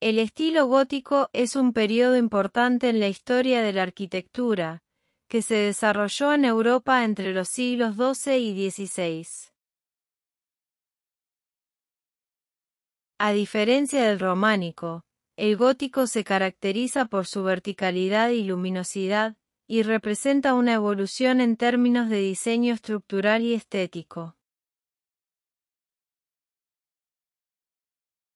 El estilo gótico es un periodo importante en la historia de la arquitectura, que se desarrolló en Europa entre los siglos XII y XVI. A diferencia del románico, el gótico se caracteriza por su verticalidad y luminosidad, y representa una evolución en términos de diseño estructural y estético.